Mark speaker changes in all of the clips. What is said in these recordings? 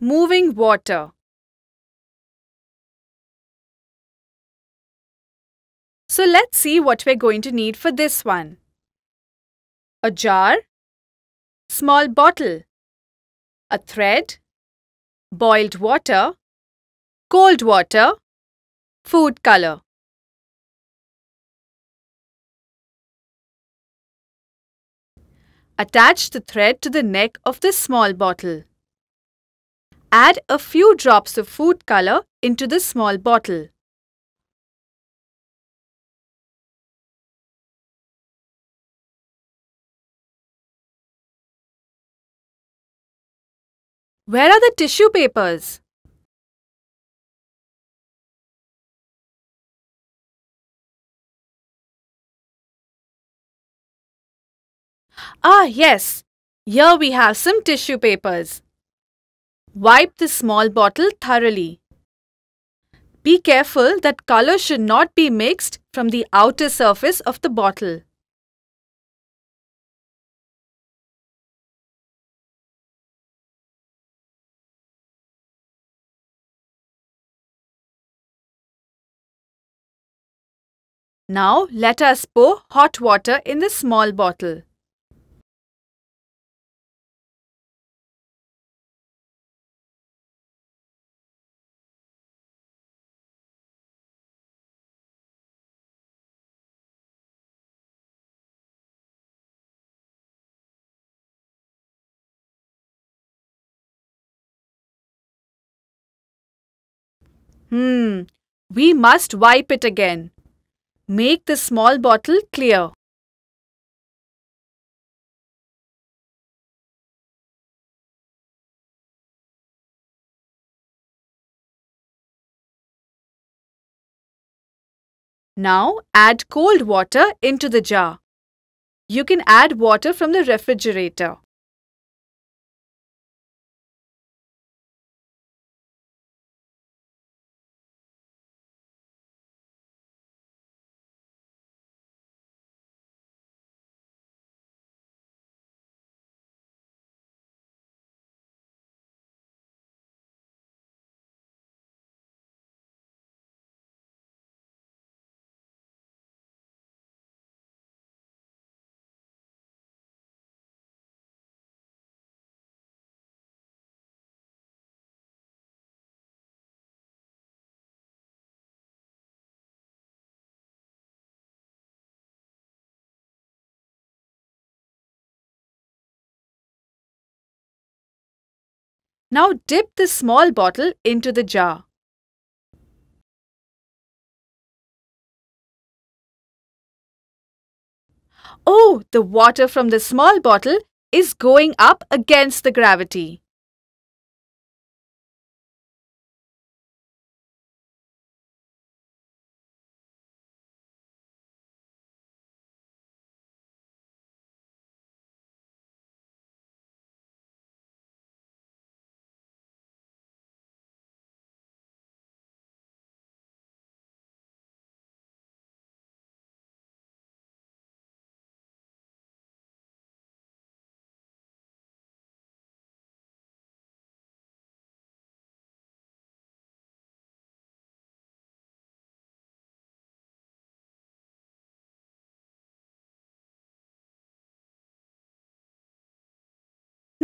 Speaker 1: Moving water. So let's
Speaker 2: see what we're going to need for this one. A jar, small bottle, a thread, boiled water,
Speaker 1: cold water, food color. Attach the
Speaker 2: thread to the neck of the small bottle. Add a few drops of food color into the small bottle.
Speaker 1: Where are the tissue papers? Ah, yes.
Speaker 2: Here we have some tissue papers. Wipe the small bottle thoroughly. Be careful that color should not be mixed from the outer surface of the bottle.
Speaker 1: Now let us pour hot water in the small bottle.
Speaker 2: Hmm, we must wipe it again. Make the small bottle clear.
Speaker 1: Now add cold water into the jar. You can add water from the refrigerator. Now dip the small bottle into the jar. Oh, the water from the small bottle is going up against the gravity.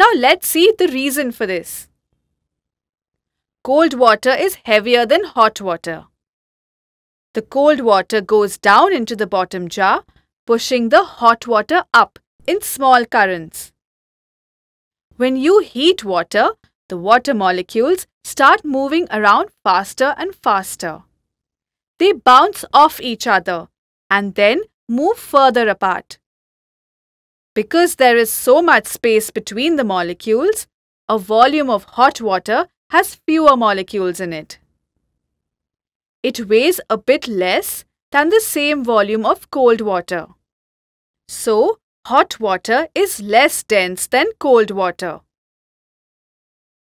Speaker 2: Now let's see the reason for this. Cold water is heavier than hot water. The cold water goes down into the bottom jar, pushing the hot water up in small currents. When you heat water, the water molecules start moving around faster and faster. They bounce off each other and then move further apart. Because there is so much space between the molecules, a volume of hot water has fewer molecules in it. It weighs a bit less than the same volume of cold water. So, hot water is less dense than cold water.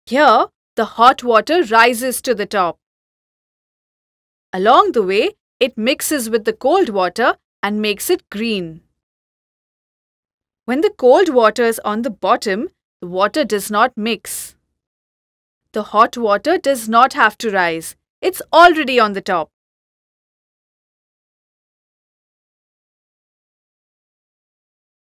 Speaker 2: Here, the hot water rises to the top. Along the way, it mixes with the cold water and makes it green. When the cold water is on the bottom, the water does not mix. The hot water does not have to rise. It's already on the top.